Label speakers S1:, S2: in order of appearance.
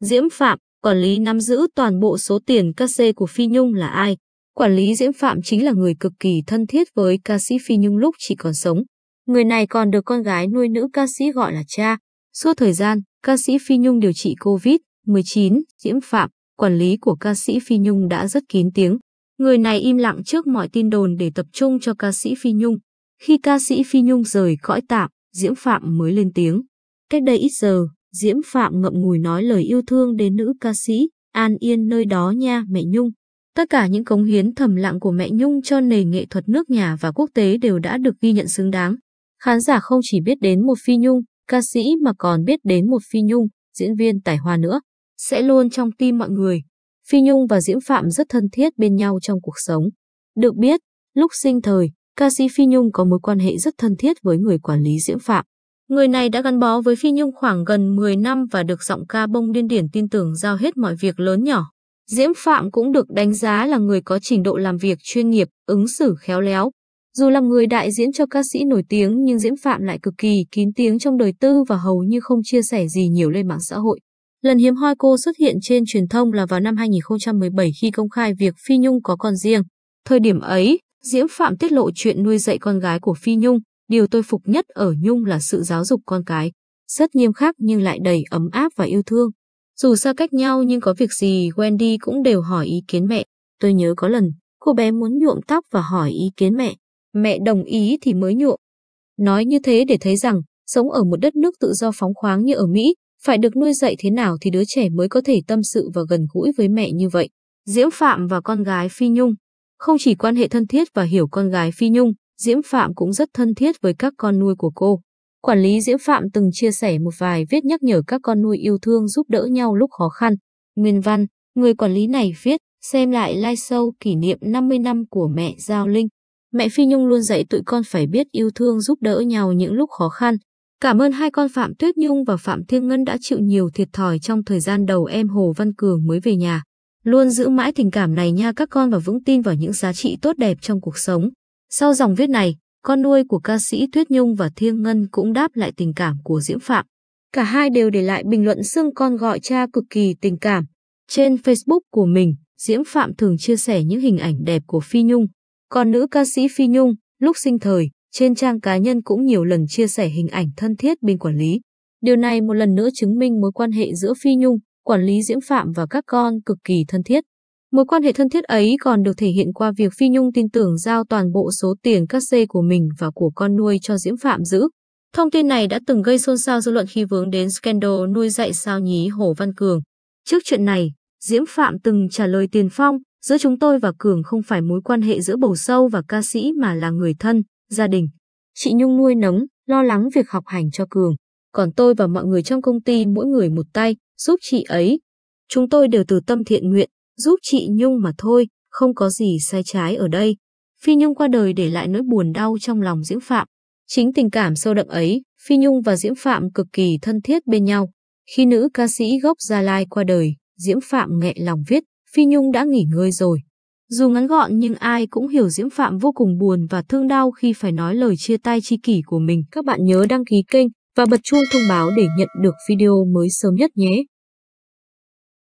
S1: Diễm Phạm, quản lý nắm giữ toàn bộ số tiền ca sê của Phi Nhung là ai? Quản lý Diễm Phạm chính là người cực kỳ thân thiết với ca sĩ Phi Nhung lúc chỉ còn sống. Người này còn được con gái nuôi nữ ca sĩ gọi là cha. Suốt thời gian, ca sĩ Phi Nhung điều trị COVID-19, Diễm Phạm, quản lý của ca sĩ Phi Nhung đã rất kín tiếng. Người này im lặng trước mọi tin đồn để tập trung cho ca sĩ Phi Nhung. Khi ca sĩ Phi Nhung rời cõi tạm, Diễm Phạm mới lên tiếng. Cách đây ít giờ, Diễm Phạm ngậm ngùi nói lời yêu thương đến nữ ca sĩ, an yên nơi đó nha mẹ Nhung. Tất cả những cống hiến thầm lặng của mẹ Nhung cho nền nghệ thuật nước nhà và quốc tế đều đã được ghi nhận xứng đáng. Khán giả không chỉ biết đến một Phi Nhung, ca sĩ mà còn biết đến một Phi Nhung, diễn viên tài hoa nữa, sẽ luôn trong tim mọi người. Phi Nhung và Diễm Phạm rất thân thiết bên nhau trong cuộc sống. Được biết, lúc sinh thời, ca sĩ Phi Nhung có mối quan hệ rất thân thiết với người quản lý Diễm Phạm. Người này đã gắn bó với Phi Nhung khoảng gần 10 năm và được giọng ca bông điên điển tin tưởng giao hết mọi việc lớn nhỏ. Diễm Phạm cũng được đánh giá là người có trình độ làm việc chuyên nghiệp, ứng xử khéo léo. Dù làm người đại diễn cho ca sĩ nổi tiếng nhưng Diễm Phạm lại cực kỳ kín tiếng trong đời tư và hầu như không chia sẻ gì nhiều lên mạng xã hội. Lần hiếm hoi cô xuất hiện trên truyền thông là vào năm 2017 khi công khai việc Phi Nhung có con riêng. Thời điểm ấy, Diễm Phạm tiết lộ chuyện nuôi dạy con gái của Phi Nhung. Điều tôi phục nhất ở Nhung là sự giáo dục con cái, rất nghiêm khắc nhưng lại đầy ấm áp và yêu thương. Dù xa cách nhau nhưng có việc gì Wendy cũng đều hỏi ý kiến mẹ. Tôi nhớ có lần, cô bé muốn nhuộm tóc và hỏi ý kiến mẹ. Mẹ đồng ý thì mới nhuộm. Nói như thế để thấy rằng, sống ở một đất nước tự do phóng khoáng như ở Mỹ, phải được nuôi dạy thế nào thì đứa trẻ mới có thể tâm sự và gần gũi với mẹ như vậy. Diễm Phạm và con gái Phi Nhung Không chỉ quan hệ thân thiết và hiểu con gái Phi Nhung, Diễm Phạm cũng rất thân thiết với các con nuôi của cô. Quản lý Diễm Phạm từng chia sẻ một vài viết nhắc nhở các con nuôi yêu thương giúp đỡ nhau lúc khó khăn. Nguyên văn, người quản lý này viết, xem lại live show kỷ niệm 50 năm của mẹ Giao Linh. Mẹ Phi Nhung luôn dạy tụi con phải biết yêu thương giúp đỡ nhau những lúc khó khăn. Cảm ơn hai con Phạm Tuyết Nhung và Phạm Thiên Ngân đã chịu nhiều thiệt thòi trong thời gian đầu em Hồ Văn Cường mới về nhà. Luôn giữ mãi tình cảm này nha các con và vững tin vào những giá trị tốt đẹp trong cuộc sống. Sau dòng viết này, con nuôi của ca sĩ Tuyết Nhung và Thiêng Ngân cũng đáp lại tình cảm của Diễm Phạm. Cả hai đều để lại bình luận xương con gọi cha cực kỳ tình cảm. Trên Facebook của mình, Diễm Phạm thường chia sẻ những hình ảnh đẹp của Phi Nhung. Còn nữ ca sĩ Phi Nhung, lúc sinh thời, trên trang cá nhân cũng nhiều lần chia sẻ hình ảnh thân thiết bên quản lý. Điều này một lần nữa chứng minh mối quan hệ giữa Phi Nhung, quản lý Diễm Phạm và các con cực kỳ thân thiết. Mối quan hệ thân thiết ấy còn được thể hiện qua việc Phi Nhung tin tưởng giao toàn bộ số tiền các xê của mình và của con nuôi cho Diễm Phạm giữ. Thông tin này đã từng gây xôn xao dư luận khi vướng đến scandal nuôi dạy sao nhí Hồ Văn Cường. Trước chuyện này, Diễm Phạm từng trả lời Tiền Phong, giữa chúng tôi và Cường không phải mối quan hệ giữa bầu sâu và ca sĩ mà là người thân, gia đình. Chị Nhung nuôi nấng, lo lắng việc học hành cho Cường. Còn tôi và mọi người trong công ty mỗi người một tay, giúp chị ấy. Chúng tôi đều từ tâm thiện nguyện, giúp chị Nhung mà thôi, không có gì sai trái ở đây. Phi Nhung qua đời để lại nỗi buồn đau trong lòng Diễm Phạm. Chính tình cảm sâu đậm ấy, Phi Nhung và Diễm Phạm cực kỳ thân thiết bên nhau. Khi nữ ca sĩ gốc Gia Lai qua đời, Diễm Phạm nghẹn lòng viết, Phi Nhung đã nghỉ ngơi rồi. Dù ngắn gọn nhưng ai cũng hiểu Diễm Phạm vô cùng buồn và thương đau khi phải nói lời chia tay tri kỷ của mình. Các bạn nhớ đăng ký kênh và bật chuông thông báo để nhận được video mới sớm nhất nhé.